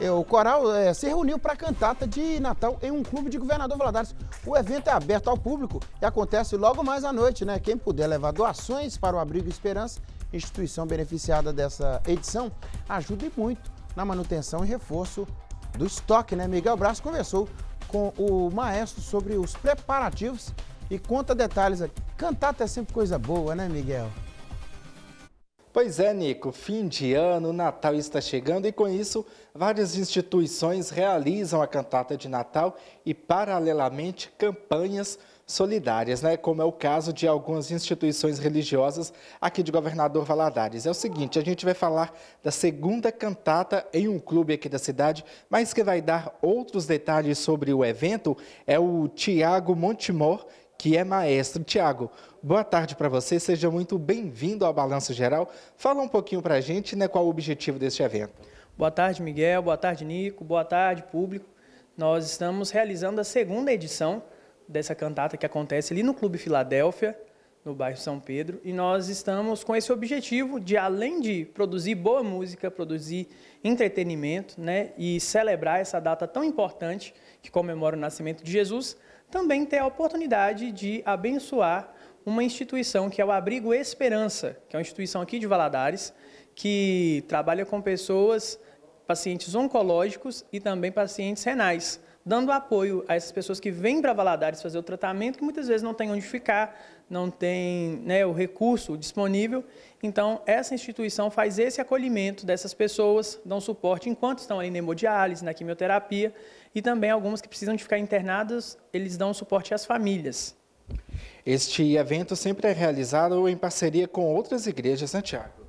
É, o coral é, se reuniu para a cantata tá de Natal em um clube de Governador Valadares. O evento é aberto ao público e acontece logo mais à noite, né? Quem puder levar doações para o Abrigo Esperança, instituição beneficiada dessa edição, ajude muito na manutenção e reforço do estoque, né? Miguel Braz conversou com o maestro sobre os preparativos e conta detalhes aqui. Cantata é sempre coisa boa, né, Miguel? Pois é, Nico, fim de ano, Natal está chegando e com isso várias instituições realizam a cantata de Natal e paralelamente campanhas solidárias, né? Como é o caso de algumas instituições religiosas aqui de Governador Valadares. É o seguinte, a gente vai falar da segunda cantata em um clube aqui da cidade, mas que vai dar outros detalhes sobre o evento é o Tiago Montemor, que é maestro. Tiago, boa tarde para você, seja muito bem-vindo ao Balanço Geral. Fala um pouquinho para a gente né, qual o objetivo deste evento. Boa tarde, Miguel, boa tarde, Nico, boa tarde, público. Nós estamos realizando a segunda edição dessa cantata que acontece ali no Clube Filadélfia, no bairro São Pedro, e nós estamos com esse objetivo de, além de produzir boa música, produzir entretenimento né, e celebrar essa data tão importante que comemora o nascimento de Jesus, também ter a oportunidade de abençoar uma instituição que é o Abrigo Esperança, que é uma instituição aqui de Valadares, que trabalha com pessoas, pacientes oncológicos e também pacientes renais dando apoio a essas pessoas que vêm para Valadares fazer o tratamento, que muitas vezes não tem onde ficar, não tem né, o recurso disponível. Então, essa instituição faz esse acolhimento dessas pessoas, dão suporte enquanto estão ali na hemodiálise, na quimioterapia, e também algumas que precisam de ficar internadas, eles dão suporte às famílias. Este evento sempre é realizado em parceria com outras igrejas de né, Santiago.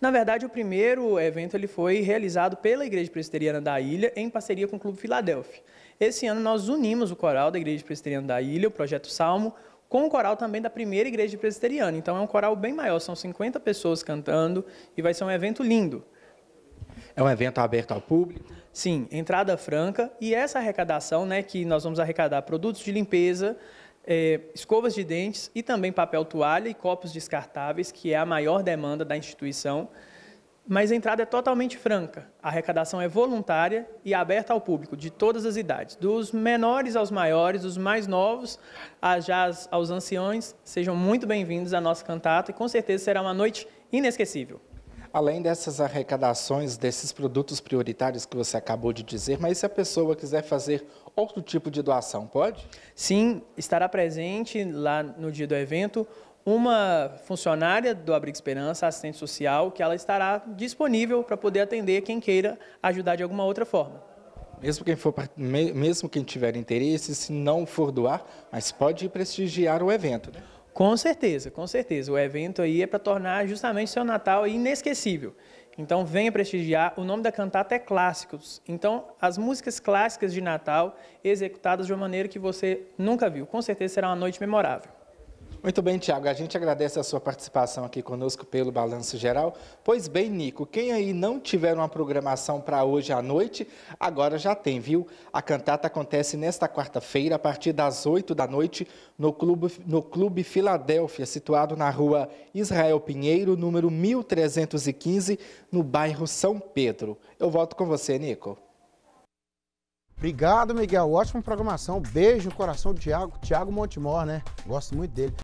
Na verdade, o primeiro evento ele foi realizado pela Igreja Presbiteriana da Ilha em parceria com o Clube Filadélfia. Esse ano nós unimos o coral da Igreja Presbiteriana da Ilha, o Projeto Salmo, com o coral também da primeira igreja presbiteriana. Então é um coral bem maior, são 50 pessoas cantando e vai ser um evento lindo. É um evento aberto ao público? Sim, entrada franca e essa arrecadação, né, que nós vamos arrecadar produtos de limpeza, é, escovas de dentes e também papel toalha e copos descartáveis, que é a maior demanda da instituição. Mas a entrada é totalmente franca. A arrecadação é voluntária e aberta ao público, de todas as idades, dos menores aos maiores, dos mais novos aos anciões. Sejam muito bem-vindos à nossa cantata e com certeza será uma noite inesquecível. Além dessas arrecadações, desses produtos prioritários que você acabou de dizer, mas se a pessoa quiser fazer outro tipo de doação, pode? Sim, estará presente lá no dia do evento uma funcionária do Abrigo Esperança, assistente social, que ela estará disponível para poder atender quem queira ajudar de alguma outra forma. Mesmo quem, for, mesmo quem tiver interesse, se não for doar, mas pode prestigiar o evento, né? Com certeza, com certeza. O evento aí é para tornar justamente seu Natal inesquecível. Então venha prestigiar. O nome da cantata é Clássicos. Então, as músicas clássicas de Natal executadas de uma maneira que você nunca viu. Com certeza será uma noite memorável. Muito bem, Tiago. A gente agradece a sua participação aqui conosco pelo Balanço Geral. Pois bem, Nico, quem aí não tiver uma programação para hoje à noite, agora já tem, viu? A cantata acontece nesta quarta-feira, a partir das 8 da noite, no Clube, no Clube Filadélfia, situado na rua Israel Pinheiro, número 1315, no bairro São Pedro. Eu volto com você, Nico. Obrigado, Miguel. Ótima programação. Beijo no coração do Thiago, Thiago Montemor, né? Gosto muito dele.